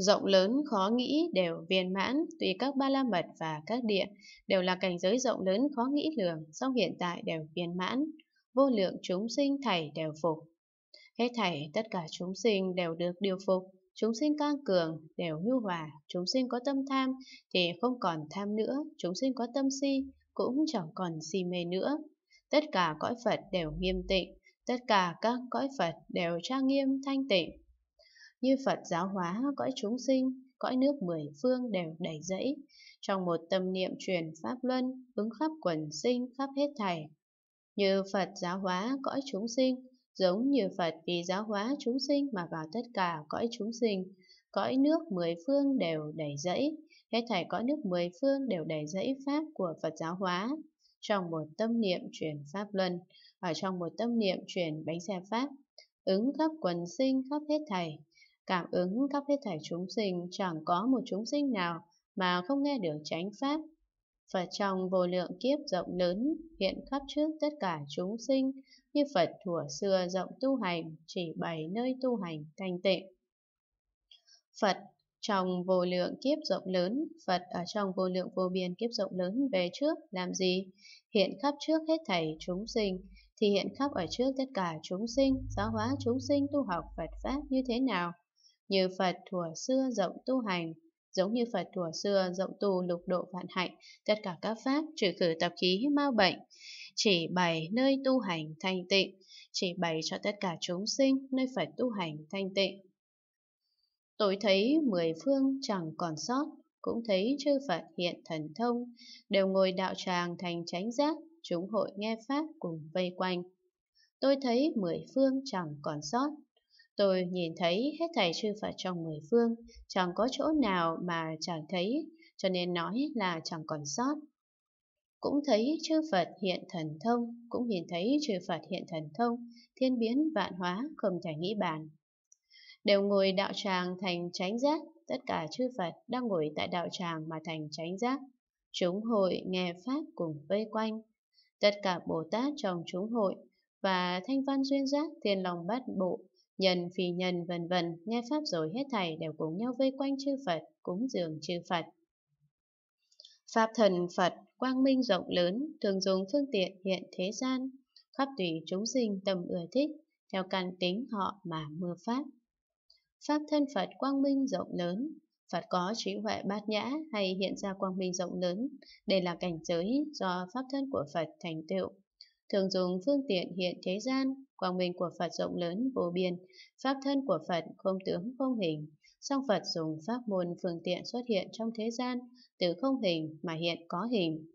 rộng lớn khó nghĩ đều viên mãn, tùy các ba la mật và các địa đều là cảnh giới rộng lớn khó nghĩ lường, song hiện tại đều viên mãn, vô lượng chúng sinh thảy đều phục. Hết thảy tất cả chúng sinh đều được điều phục, chúng sinh căng cường đều nhu hòa, chúng sinh có tâm tham thì không còn tham nữa, chúng sinh có tâm si cũng chẳng còn si mê nữa. Tất cả cõi Phật đều nghiêm tịnh, tất cả các cõi Phật đều trang nghiêm thanh tịnh như Phật giáo hóa cõi chúng sinh, cõi nước mười phương đều đầy dẫy trong một tâm niệm truyền pháp luân, ứng khắp quần sinh khắp hết thảy. Như Phật giáo hóa cõi chúng sinh, giống như Phật vì giáo hóa chúng sinh mà vào tất cả cõi chúng sinh, cõi nước mười phương đều đầy dẫy hết thảy cõi nước mười phương đều đầy dẫy pháp của Phật giáo hóa. Trong một tâm niệm truyền pháp luân, ở trong một tâm niệm truyền bánh xe pháp, ứng khắp quần sinh khắp hết thảy, Cảm ứng khắp hết thảy chúng sinh chẳng có một chúng sinh nào mà không nghe được chánh pháp. Phật trong vô lượng kiếp rộng lớn hiện khắp trước tất cả chúng sinh như Phật thuở xưa rộng tu hành chỉ bày nơi tu hành thanh tịnh. Phật trong vô lượng kiếp rộng lớn, Phật ở trong vô lượng vô biên kiếp rộng lớn về trước làm gì? Hiện khắp trước hết thảy chúng sinh, thì hiện khắp ở trước tất cả chúng sinh, giáo hóa chúng sinh tu học Phật Pháp như thế nào? như Phật thuở xưa rộng tu hành, giống như Phật thuở xưa rộng tu lục độ vạn hạnh, tất cả các pháp trừ khử tập khí mau bệnh, chỉ bày nơi tu hành thanh tịnh, chỉ bày cho tất cả chúng sinh nơi Phật tu hành thanh tịnh. Tôi thấy mười phương chẳng còn sót, cũng thấy chư Phật hiện thần thông, đều ngồi đạo tràng thành chánh giác, chúng hội nghe Pháp cùng vây quanh. Tôi thấy mười phương chẳng còn sót, Tôi nhìn thấy hết thầy sư Phật trong mười phương, chẳng có chỗ nào mà chẳng thấy, cho nên nói là chẳng còn sót. Cũng thấy chư Phật hiện thần thông, cũng nhìn thấy chư Phật hiện thần thông, thiên biến vạn hóa không thể nghĩ bàn. Đều ngồi đạo tràng thành tránh giác, tất cả chư Phật đang ngồi tại đạo tràng mà thành tránh giác. Chúng hội nghe Pháp cùng vây quanh. Tất cả Bồ Tát trong chúng hội và Thanh Văn Duyên Giác Thiên lòng Bát Bộ Nhân, phi nhân, vân vân, nghe Pháp rồi hết thảy đều cùng nhau vây quanh chư Phật, cúng dường chư Phật. Pháp thần Phật, quang minh rộng lớn, thường dùng phương tiện hiện thế gian, khắp tùy chúng sinh tầm ưa thích, theo căn tính họ mà mưa Pháp. Pháp thân Phật quang minh rộng lớn, Phật có trí huệ bát nhã hay hiện ra quang minh rộng lớn, đây là cảnh giới do Pháp thân của Phật thành tựu. Thường dùng phương tiện hiện thế gian, quang minh của Phật rộng lớn vô biên, pháp thân của Phật không tướng không hình, song Phật dùng pháp môn phương tiện xuất hiện trong thế gian, từ không hình mà hiện có hình.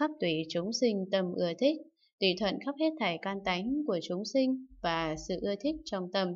Khắp tùy chúng sinh tâm ưa thích, tùy thuận khắp hết thảy can tánh của chúng sinh và sự ưa thích trong tâm.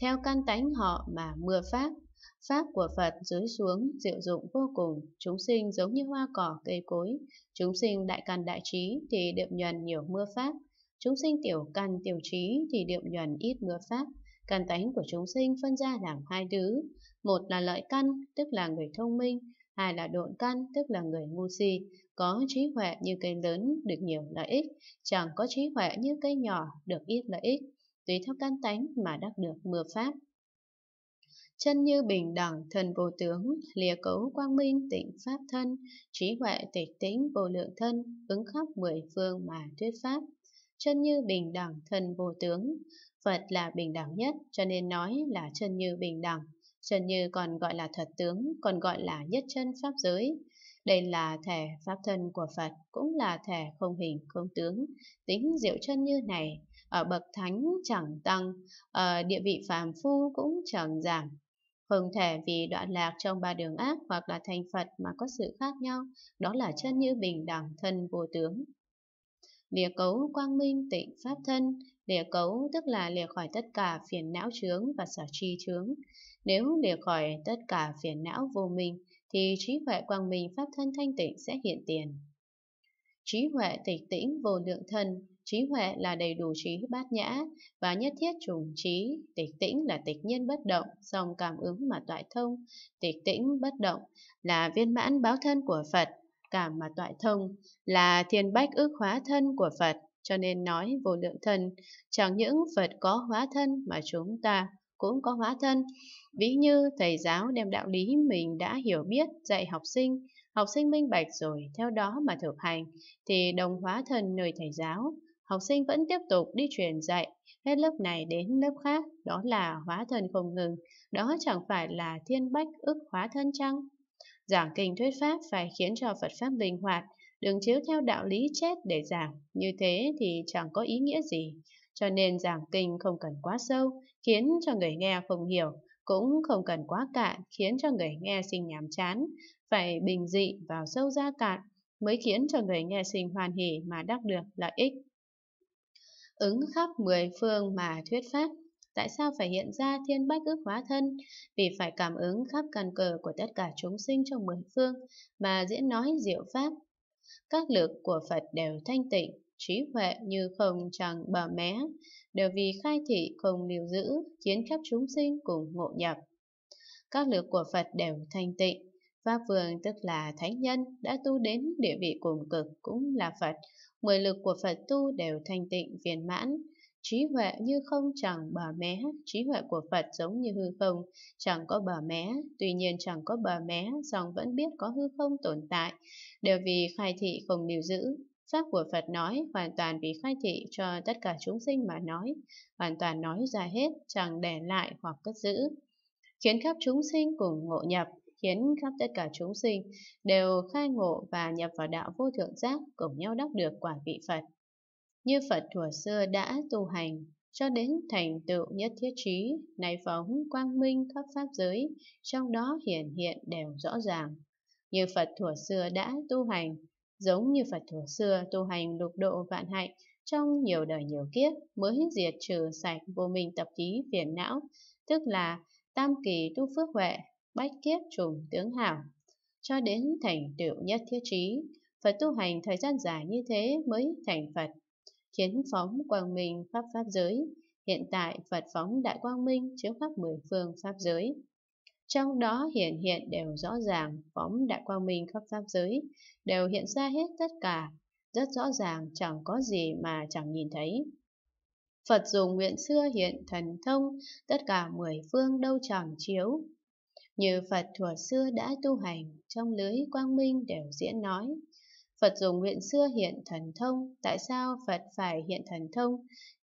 Theo can tánh họ mà mưa pháp, Pháp của Phật dưới xuống, diệu dụng vô cùng, chúng sinh giống như hoa cỏ cây cối, chúng sinh đại căn đại trí thì đượm nhuần nhiều mưa Pháp, Chúng sinh tiểu căn tiểu trí thì điệm nhuần ít ngứa pháp. Căn tánh của chúng sinh phân ra làm hai thứ. Một là lợi căn, tức là người thông minh. Hai là độn căn, tức là người ngu si. Có trí huệ như cây lớn, được nhiều lợi ích. Chẳng có trí huệ như cây nhỏ, được ít lợi ích. Tùy theo căn tánh mà đắc được mưa pháp chân như bình đẳng thần vô tướng lìa cấu quang minh tịnh pháp thân trí huệ tịch tĩnh vô lượng thân ứng khắp mười phương mà thuyết pháp chân như bình đẳng, thân vô tướng. Phật là bình đẳng nhất, cho nên nói là chân như bình đẳng. Chân như còn gọi là thật tướng, còn gọi là nhất chân pháp giới. Đây là thể pháp thân của Phật, cũng là thể không hình, không tướng. Tính diệu chân như này, ở bậc thánh chẳng tăng, ở địa vị phàm phu cũng chẳng giảm. Không thể vì đoạn lạc trong ba đường ác hoặc là thành Phật mà có sự khác nhau, đó là chân như bình đẳng thân vô tướng. Lìa cấu quang minh tịnh pháp thân, lìa cấu tức là lìa khỏi tất cả phiền não chướng và sở tri chướng. Nếu lìa khỏi tất cả phiền não vô minh, thì trí huệ quang minh pháp thân thanh tịnh sẽ hiện tiền. Trí huệ tịch tĩnh vô lượng thân, trí huệ là đầy đủ trí bát nhã và nhất thiết trùng trí, tịch tĩnh là tịch nhiên bất động, song cảm ứng mà toại thông, tịch tĩnh bất động là viên mãn báo thân của Phật, cảm mà toại thông là thiên bách ước hóa thân của Phật, cho nên nói vô lượng thân, chẳng những Phật có hóa thân mà chúng ta cũng có hóa thân. Ví như thầy giáo đem đạo lý mình đã hiểu biết dạy học sinh, học sinh minh bạch rồi theo đó mà thực hành, thì đồng hóa thân nơi thầy giáo, học sinh vẫn tiếp tục đi truyền dạy, hết lớp này đến lớp khác, đó là hóa thân không ngừng, đó chẳng phải là thiên bách ức hóa thân chăng? Giảng kinh thuyết pháp phải khiến cho Phật Pháp linh hoạt, đừng chiếu theo đạo lý chết để giảng, như thế thì chẳng có ý nghĩa gì. Cho nên giảng kinh không cần quá sâu, khiến cho người nghe không hiểu, cũng không cần quá cạn, khiến cho người nghe sinh nhàm chán, phải bình dị vào sâu ra cạn, mới khiến cho người nghe sinh hoàn hỷ mà đắc được lợi ích. Ứng khắp mười phương mà thuyết pháp tại sao phải hiện ra thiên bách ước hóa thân? Vì phải cảm ứng khắp càn cờ của tất cả chúng sinh trong mười phương, mà diễn nói diệu pháp. Các lực của Phật đều thanh tịnh, trí huệ như không chẳng bờ mé, đều vì khai thị không lưu giữ, khiến khắp chúng sinh cùng ngộ nhập. Các lực của Phật đều thanh tịnh, Pháp Vương tức là Thánh Nhân đã tu đến địa vị cùng cực cũng là Phật, mười lực của Phật tu đều thanh tịnh viên mãn, trí huệ như không chẳng bà mé, trí huệ của Phật giống như hư không, chẳng có bà mé, tuy nhiên chẳng có bà mé, song vẫn biết có hư không tồn tại, đều vì khai thị không điều giữ. Pháp của Phật nói hoàn toàn vì khai thị cho tất cả chúng sinh mà nói, hoàn toàn nói ra hết, chẳng để lại hoặc cất giữ. Khiến khắp chúng sinh cùng ngộ nhập, khiến khắp tất cả chúng sinh đều khai ngộ và nhập vào đạo vô thượng giác, cùng nhau đắc được quả vị Phật như Phật thuở xưa đã tu hành, cho đến thành tựu nhất thiết trí, này phóng quang minh khắp pháp giới, trong đó hiển hiện đều rõ ràng. Như Phật thuở xưa đã tu hành, giống như Phật thuở xưa tu hành lục độ vạn hạnh, trong nhiều đời nhiều kiếp mới diệt trừ sạch vô minh tập khí phiền não, tức là tam kỳ tu phước huệ, bách kiếp trùng tướng hảo, cho đến thành tựu nhất thiết trí. Phật tu hành thời gian dài như thế mới thành Phật khiến phóng quang minh khắp pháp giới. Hiện tại Phật phóng đại quang minh chiếu khắp mười phương pháp giới. Trong đó hiện hiện đều rõ ràng, phóng đại quang minh khắp pháp giới, đều hiện ra hết tất cả, rất rõ ràng chẳng có gì mà chẳng nhìn thấy. Phật dùng nguyện xưa hiện thần thông, tất cả mười phương đâu chẳng chiếu. Như Phật thuở xưa đã tu hành, trong lưới quang minh đều diễn nói, Phật dùng nguyện xưa hiện thần thông, tại sao Phật phải hiện thần thông?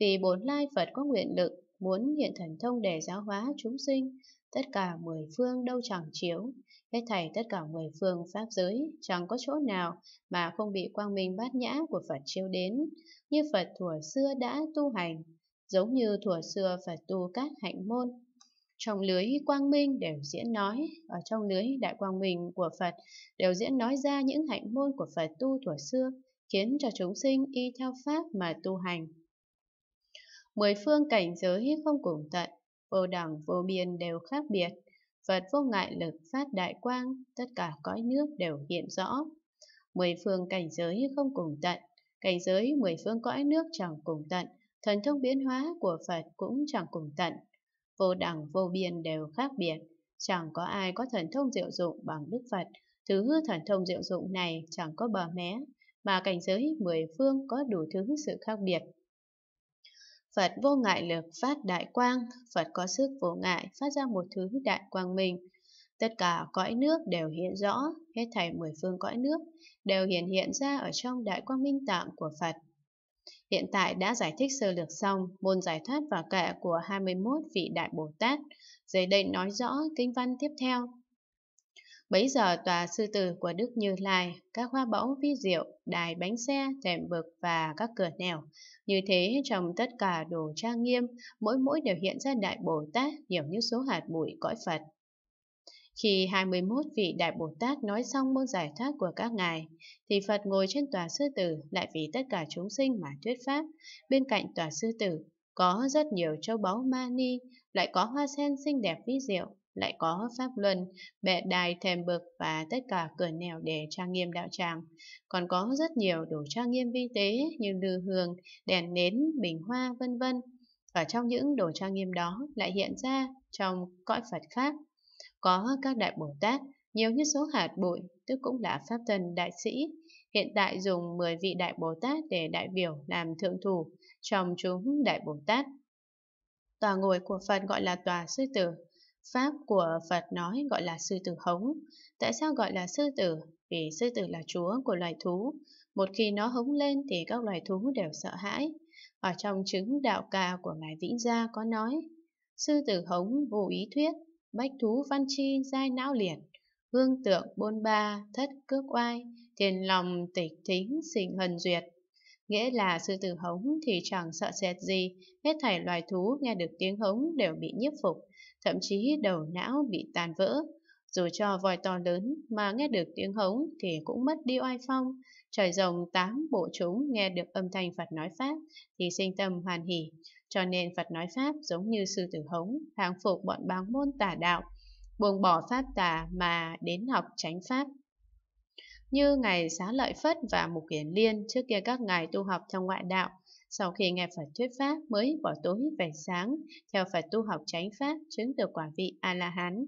Vì bốn lai Phật có nguyện lực, muốn hiện thần thông để giáo hóa chúng sinh, tất cả mười phương đâu chẳng chiếu, hết thảy tất cả mười phương pháp giới, chẳng có chỗ nào mà không bị quang minh bát nhã của Phật chiếu đến, như Phật thuở xưa đã tu hành, giống như thuở xưa Phật tu các hạnh môn, trong lưới quang minh đều diễn nói, ở trong lưới đại quang minh của Phật đều diễn nói ra những hạnh môn của Phật tu thuở xưa, khiến cho chúng sinh y theo Pháp mà tu hành. Mười phương cảnh giới không cùng tận, vô đẳng vô biên đều khác biệt, Phật vô ngại lực phát đại quang, tất cả cõi nước đều hiện rõ. Mười phương cảnh giới không cùng tận, cảnh giới mười phương cõi nước chẳng cùng tận, thần thông biến hóa của Phật cũng chẳng cùng tận, vô đẳng vô biên đều khác biệt. Chẳng có ai có thần thông diệu dụng bằng Đức Phật, thứ thần thông diệu dụng này chẳng có bờ mé, mà cảnh giới mười phương có đủ thứ sự khác biệt. Phật vô ngại lực phát đại quang, Phật có sức vô ngại phát ra một thứ đại quang minh. Tất cả cõi nước đều hiện rõ, hết thảy mười phương cõi nước đều hiện hiện ra ở trong đại quang minh tạng của Phật. Hiện tại đã giải thích sơ lược xong môn giải thoát và kệ của 21 vị Đại Bồ Tát. Dưới đây nói rõ kinh văn tiếp theo. Bấy giờ tòa sư tử của Đức Như Lai, các hoa báu vi diệu, đài bánh xe, thềm vực và các cửa nẻo. Như thế trong tất cả đồ trang nghiêm, mỗi mỗi đều hiện ra Đại Bồ Tát nhiều như số hạt bụi cõi Phật. Khi 21 vị Đại Bồ Tát nói xong môn giải thoát của các ngài, thì Phật ngồi trên tòa sư tử lại vì tất cả chúng sinh mà thuyết pháp. Bên cạnh tòa sư tử có rất nhiều châu báu ma ni, lại có hoa sen xinh đẹp vĩ diệu, lại có pháp luân, bệ đài thềm bực và tất cả cửa nẻo để trang nghiêm đạo tràng. Còn có rất nhiều đồ trang nghiêm vi tế như lư hương, đèn nến, bình hoa, vân vân. Và trong những đồ trang nghiêm đó lại hiện ra trong cõi Phật khác có các đại bồ tát, nhiều như số hạt bụi, tức cũng là pháp thân đại sĩ. Hiện tại dùng 10 vị đại bồ tát để đại biểu làm thượng thủ, trong chúng đại bồ tát. Tòa ngồi của Phật gọi là tòa sư tử, Pháp của Phật nói gọi là sư tử hống. Tại sao gọi là sư tử? Vì sư tử là chúa của loài thú. Một khi nó hống lên thì các loài thú đều sợ hãi. Ở trong chứng đạo ca của Ngài Vĩnh Gia có nói, sư tử hống vô ý thuyết, bách thú văn chi giai não liệt, hương tượng bôn ba, thất cước oai, thiền lòng tịch thính sinh hần duyệt. Nghĩa là sư tử hống thì chẳng sợ sệt gì, hết thảy loài thú nghe được tiếng hống đều bị nhiếp phục, thậm chí đầu não bị tàn vỡ. Dù cho voi to lớn mà nghe được tiếng hống thì cũng mất đi oai phong, trời rồng tám bộ chúng nghe được âm thanh Phật nói Pháp thì sinh tâm hoàn hỷ, cho nên Phật nói Pháp giống như sư tử hống, hàng phục bọn báo môn tà đạo, buông bỏ Pháp tà mà đến học tránh Pháp. Như Ngài Xá Lợi Phất và Mục Hiển Liên, trước kia các ngài tu học trong ngoại đạo, sau khi nghe Phật thuyết Pháp mới bỏ tối về sáng, theo Phật tu học tránh Pháp, chứng được quả vị A-la-hán.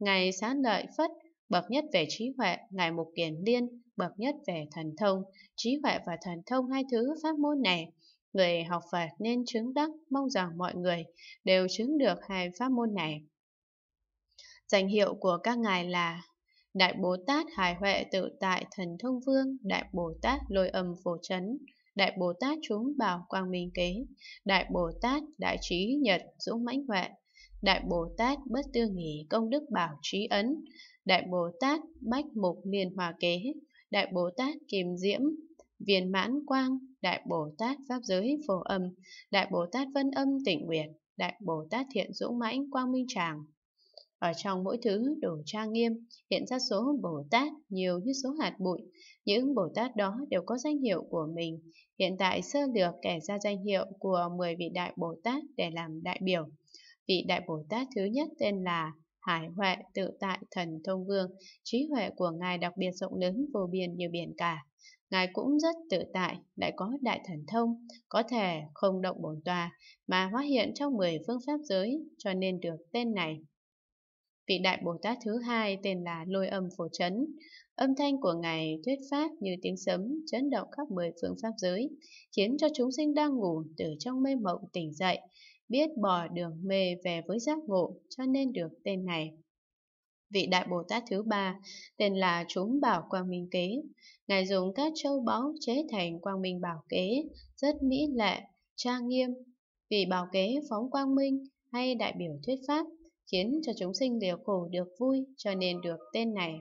Ngài Xá Lợi Phất, bậc nhất về trí huệ, Ngài Mục Kiền Liên, bậc nhất về thần thông, trí huệ và thần thông hai thứ pháp môn này Người học Phật nên chứng đắc, mong rằng mọi người đều chứng được hai pháp môn này. Danh hiệu của các ngài là Đại Bồ Tát Hải Huệ Tự Tại Thần Thông Vương, Đại Bồ Tát Lôi Âm Phổ Trấn, Đại Bồ Tát Chúng Bảo Quang Minh Kế, Đại Bồ Tát Đại Trí Nhật Dũng Mãnh Huệ, Đại Bồ Tát Bất Tư Nghỉ Công Đức Bảo Trí Ấn, Đại Bồ Tát Bách Mục Liên Hòa Kế, Đại Bồ Tát Kim Diễm viên mãn quang, Đại Bồ Tát Pháp giới phổ âm, Đại Bồ Tát Vân âm tịnh nguyệt, Đại Bồ Tát Thiện Dũng Mãnh Quang Minh Tràng. Ở trong mỗi thứ đồ trang nghiêm, hiện ra số Bồ Tát nhiều như số hạt bụi. Những Bồ Tát đó đều có danh hiệu của mình. Hiện tại sơ lược kể ra danh hiệu của 10 vị Đại Bồ Tát để làm đại biểu. Vị Đại Bồ Tát thứ nhất tên là Hải Huệ Tự Tại Thần Thông Vương, trí huệ của Ngài đặc biệt rộng lớn vô biên như biển cả ngài cũng rất tự tại, lại có đại thần thông, có thể không động bổn tòa mà hóa hiện trong 10 phương pháp giới, cho nên được tên này. Vị đại Bồ Tát thứ hai tên là Lôi Âm Phổ chấn, Âm thanh của ngài thuyết pháp như tiếng sấm chấn động khắp mười phương pháp giới, khiến cho chúng sinh đang ngủ từ trong mê mộng tỉnh dậy, biết bỏ đường mê về với giác ngộ, cho nên được tên này vị Đại Bồ Tát thứ ba, tên là chúng Bảo Quang Minh Kế. Ngài dùng các châu báu chế thành Quang Minh Bảo Kế, rất mỹ lệ, trang nghiêm. Vì Bảo Kế phóng Quang Minh hay đại biểu thuyết pháp, khiến cho chúng sinh đều khổ được vui cho nên được tên này.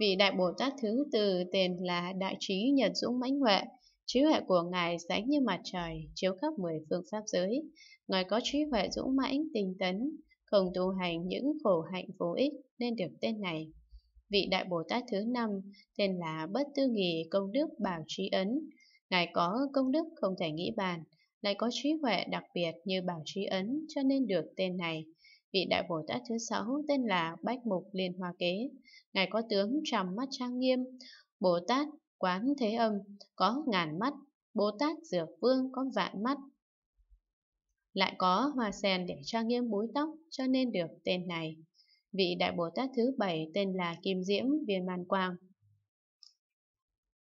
Vị Đại Bồ Tát thứ tư tên là Đại Trí Nhật Dũng Mãnh Huệ, Trí huệ của Ngài sáng như mặt trời, chiếu khắp mười phương pháp giới. Ngài có trí huệ dũng mãnh, tinh tấn, không tu hành những khổ hạnh vô ích nên được tên này. Vị Đại Bồ Tát thứ năm tên là Bất Tư Nghì Công Đức Bảo Trí Ấn. Ngài có công đức không thể nghĩ bàn, lại có trí huệ đặc biệt như Bảo Trí Ấn cho nên được tên này. Vị Đại Bồ Tát thứ sáu tên là Bách Mục Liên Hoa Kế. Ngài có tướng trầm mắt trang nghiêm, Bồ Tát Quán Thế Âm có ngàn mắt, Bồ Tát Dược Vương có vạn mắt, lại có hoa sen để trang nghiêm búi tóc cho nên được tên này. Vị Đại Bồ Tát thứ bảy tên là Kim Diễm Viên Man Quang